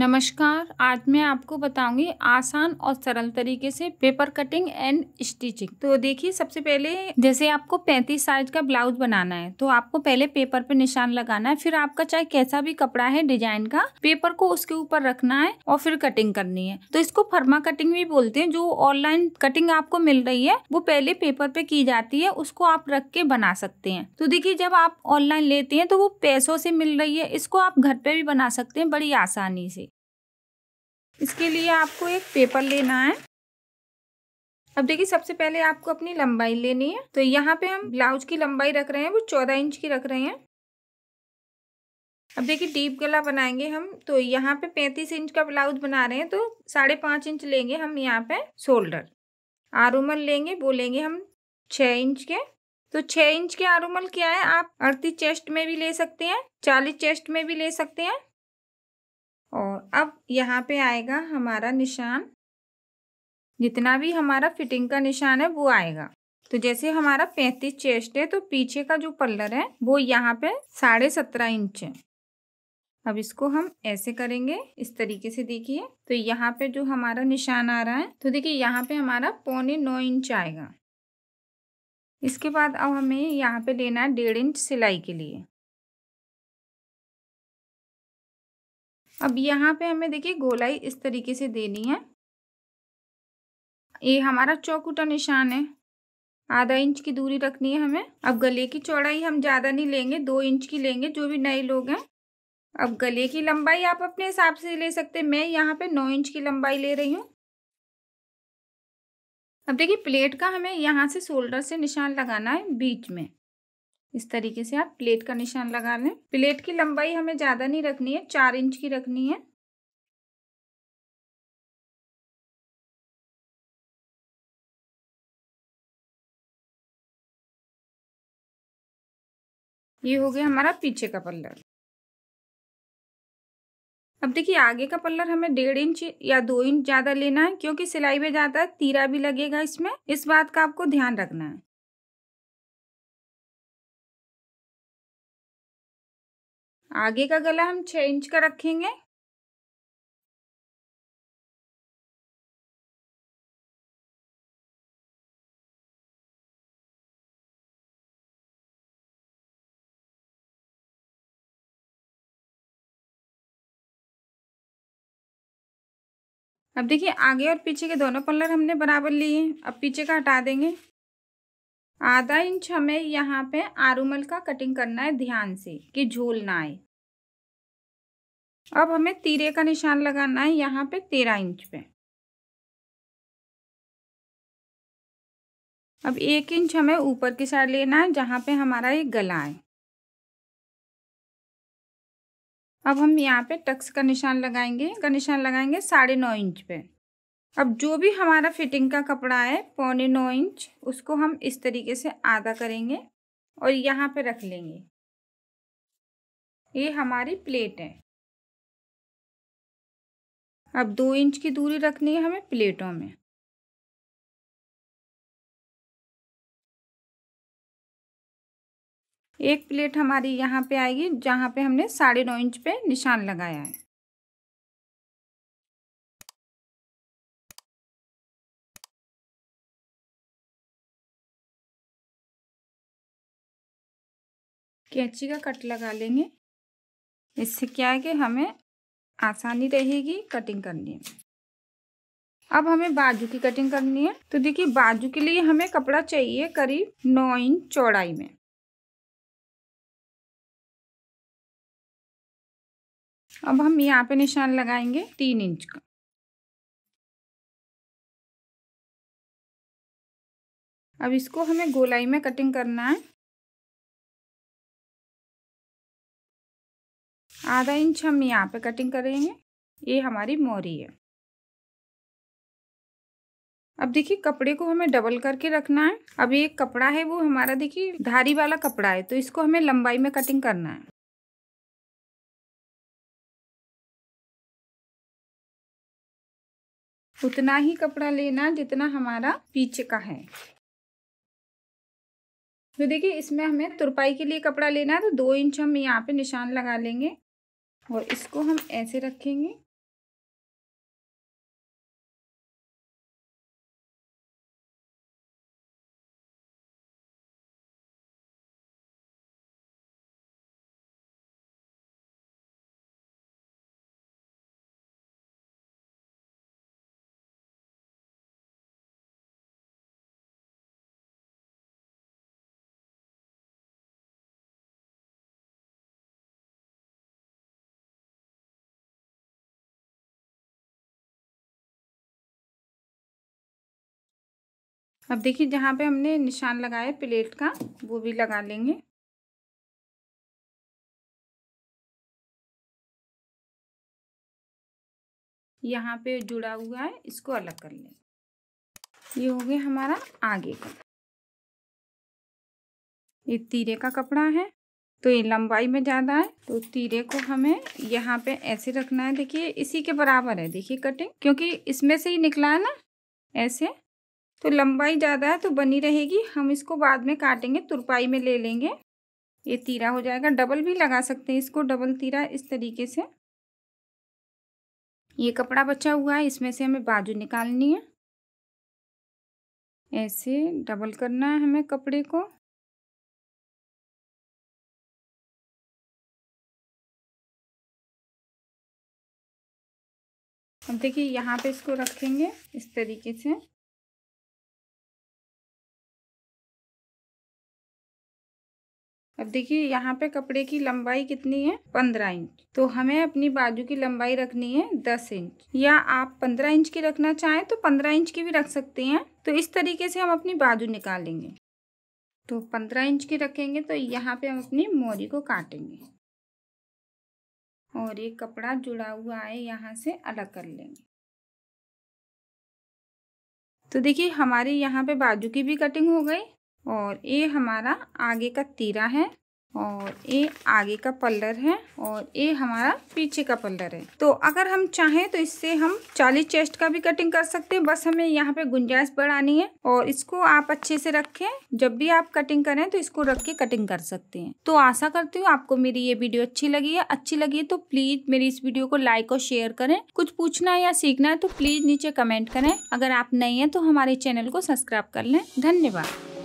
नमस्कार आज मैं आपको बताऊंगी आसान और सरल तरीके से पेपर कटिंग एंड स्टिचिंग तो देखिए सबसे पहले जैसे आपको 35 साइज का ब्लाउज बनाना है तो आपको पहले पेपर पे निशान लगाना है फिर आपका चाहे कैसा भी कपड़ा है डिजाइन का पेपर को उसके ऊपर रखना है और फिर कटिंग करनी है तो इसको फर्मा कटिंग भी बोलते हैं जो ऑनलाइन कटिंग आपको मिल रही है वो पहले पेपर पे की जाती है उसको आप रख के बना सकते हैं तो देखिये जब आप ऑनलाइन लेते हैं तो वो पैसों से मिल रही है इसको आप घर पे भी बना सकते हैं बड़ी आसानी से इसके लिए आपको एक पेपर लेना है अब देखिए सबसे पहले आपको अपनी लंबाई लेनी है तो यहाँ पे हम ब्लाउज की लंबाई रख रहे हैं वो चौदह इंच की रख रहे हैं अब देखिए डीप गला बनाएंगे हम तो यहाँ पे पैंतीस इंच का ब्लाउज बना रहे हैं तो साढ़े पाँच इंच लेंगे हम यहाँ पे शोल्डर आरूमल लेंगे वो लेंगे हम छः इंच के तो छः इंच के आरूमल क्या है आप अड़तीस चेस्ट में भी ले सकते हैं चालीस चेस्ट में भी ले सकते हैं और अब यहाँ पे आएगा हमारा निशान जितना भी हमारा फिटिंग का निशान है वो आएगा तो जैसे हमारा पैंतीस चेस्ट है तो पीछे का जो पल्लर है वो यहाँ पे साढ़े सत्रह इंच है अब इसको हम ऐसे करेंगे इस तरीके से देखिए तो यहाँ पे जो हमारा निशान आ रहा है तो देखिए यहाँ पे हमारा पौने नौ इंच आएगा इसके बाद अब हमें यहाँ पे लेना है डेढ़ इंच सिलाई के लिए अब यहाँ पे हमें देखिए गोलाई इस तरीके से देनी है ये हमारा चौकुटा निशान है आधा इंच की दूरी रखनी है हमें अब गले की चौड़ाई हम ज़्यादा नहीं लेंगे दो इंच की लेंगे जो भी नए लोग हैं अब गले की लंबाई आप अपने हिसाब से ले सकते हैं मैं यहाँ पे नौ इंच की लंबाई ले रही हूँ अब देखिए प्लेट का हमें यहाँ से शोल्डर से निशान लगाना है बीच में इस तरीके से आप प्लेट का निशान लगा लें प्लेट की लंबाई हमें ज़्यादा नहीं रखनी है चार इंच की रखनी है ये हो गया हमारा पीछे का पल्लर अब देखिए आगे का पल्लर हमें डेढ़ इंच या दो इंच ज़्यादा लेना है क्योंकि सिलाई में ज़्यादा तीरा भी लगेगा इसमें इस बात का आपको ध्यान रखना है आगे का गला हम छः इंच का रखेंगे अब देखिए आगे और पीछे के दोनों पल्लर हमने बराबर लिए अब पीछे का हटा देंगे आधा इंच हमें यहाँ पे आरूमल का कटिंग करना है ध्यान से कि झूल ना आए अब हमें तीरे का निशान लगाना है यहाँ पे तेरह इंच पे अब एक इंच हमें ऊपर की साइड लेना है जहाँ पे हमारा ये गला है अब हम यहाँ पे टक्स का निशान लगाएंगे का निशान लगाएंगे साढ़े नौ इंच पे अब जो भी हमारा फिटिंग का कपड़ा है पौने नौ इंच उसको हम इस तरीके से आधा करेंगे और यहाँ पे रख लेंगे ये हमारी प्लेट है अब दो इंच की दूरी रखनी है हमें प्लेटों में एक प्लेट हमारी यहाँ पे आएगी जहाँ पे हमने साढ़े नौ इंच पे निशान लगाया है कैंची का कट लगा लेंगे इससे क्या है कि हमें आसानी रहेगी कटिंग करने में अब हमें बाजू की कटिंग करनी है तो देखिए बाजू के लिए हमें कपड़ा चाहिए करीब नौ इंच चौड़ाई में अब हम यहाँ पे निशान लगाएंगे तीन इंच का अब इसको हमें गोलाई में कटिंग करना है आधा इंच हम यहाँ पे कटिंग कर रहे हैं ये हमारी मोरी है अब देखिए कपड़े को हमें डबल करके रखना है अब ये कपड़ा है वो हमारा देखिए धारी वाला कपड़ा है तो इसको हमें लंबाई में कटिंग करना है उतना ही कपड़ा लेना जितना हमारा पीछे का है तो देखिए इसमें हमें तुरपाई के लिए कपड़ा लेना है तो दो इंच हम यहाँ पे निशान लगा लेंगे और इसको हम ऐसे रखेंगे अब देखिए जहाँ पे हमने निशान लगाया प्लेट का वो भी लगा लेंगे यहाँ पे जुड़ा हुआ है इसको अलग कर लेंगे ये हो गया हमारा आगे का ये तीरे का कपड़ा है तो ये लंबाई में ज़्यादा है तो तीरे को हमें यहाँ पे ऐसे रखना है देखिए इसी के बराबर है देखिए कटिंग क्योंकि इसमें से ही निकला है ना ऐसे तो लंबाई ज़्यादा है तो बनी रहेगी हम इसको बाद में काटेंगे तुरपाई में ले लेंगे ये तीरा हो जाएगा डबल भी लगा सकते हैं इसको डबल तीरा इस तरीके से ये कपड़ा बचा हुआ है इसमें से हमें बाजू निकालनी है ऐसे डबल करना है हमें कपड़े को अब देखिए यहाँ पे इसको रखेंगे इस तरीके से अब देखिए यहाँ पे कपड़े की लंबाई कितनी है पंद्रह इंच तो हमें अपनी बाजू की लंबाई रखनी है दस इंच या आप पंद्रह इंच की रखना चाहें तो पंद्रह इंच की भी रख सकते हैं तो इस तरीके से हम अपनी बाजू निकालेंगे तो पंद्रह इंच की रखेंगे तो यहाँ पे हम अपनी मोरी को काटेंगे और एक कपड़ा जुड़ा हुआ है यहाँ से अलग कर लेंगे तो देखिए हमारी यहाँ पे बाजू की भी कटिंग हो गई और ये हमारा आगे का तीरा है और ये आगे का पल्लर है और ये हमारा पीछे का पल्लर है तो अगर हम चाहें तो इससे हम चालीस चेस्ट का भी कटिंग कर सकते हैं बस हमें यहाँ पे गुंजाइश बढ़ानी है और इसको आप अच्छे से रखें जब भी आप कटिंग करें तो इसको रख के कटिंग कर सकते हैं तो आशा करती हूँ आपको मेरी ये वीडियो अच्छी लगी है अच्छी लगी है तो प्लीज मेरी इस वीडियो को लाइक और शेयर करें कुछ पूछना है या सीखना है तो प्लीज नीचे कमेंट करें अगर आप नहीं है तो हमारे चैनल को सब्सक्राइब कर लें धन्यवाद